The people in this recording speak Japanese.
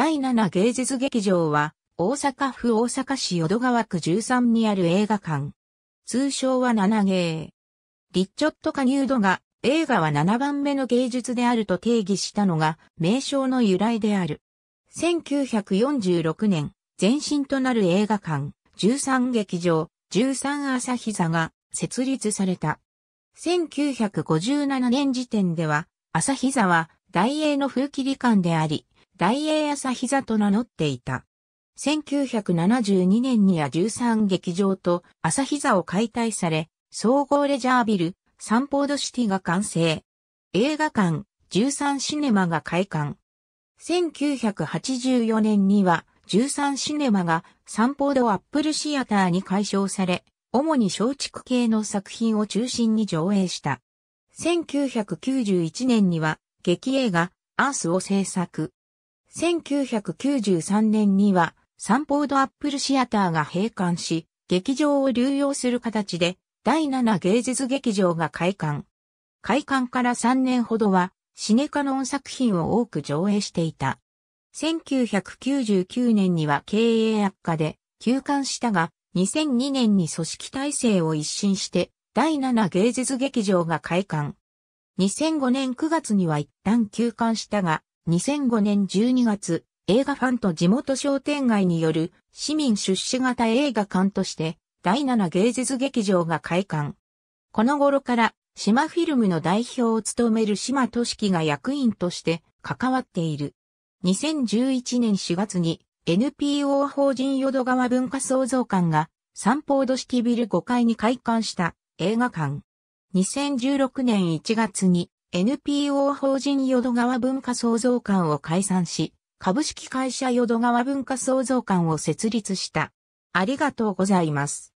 第7芸術劇場は、大阪府大阪市淀川区13にある映画館。通称は7芸。リッチョット・加ニュードが映画は7番目の芸術であると定義したのが名称の由来である。1946年、前身となる映画館、13劇場、13朝日座が設立された。1957年時点では、朝日座は大英の風切り館であり、大英朝日座と名乗っていた。1972年には13劇場と朝日座を解体され、総合レジャービル、サンポードシティが完成。映画館、13シネマが開館。1984年には13シネマがサンポードアップルシアターに改称され、主に松竹系の作品を中心に上映した。1991年には劇映画、アースを制作。1993年には、サンポードアップルシアターが閉館し、劇場を流用する形で、第7芸術劇場が開館。開館から3年ほどは、シネカノン作品を多く上映していた。1999年には経営悪化で休館したが、2002年に組織体制を一新して、第7芸術劇場が開館。2005年9月には一旦休館したが、2005年12月、映画ファンと地元商店街による市民出資型映画館として第7芸術劇場が開館。この頃から島フィルムの代表を務める島俊樹が役員として関わっている。2011年4月に NPO 法人淀川文化創造館がサンポードビル5階に開館した映画館。2016年1月に NPO 法人淀川文化創造館を解散し、株式会社淀川文化創造館を設立した。ありがとうございます。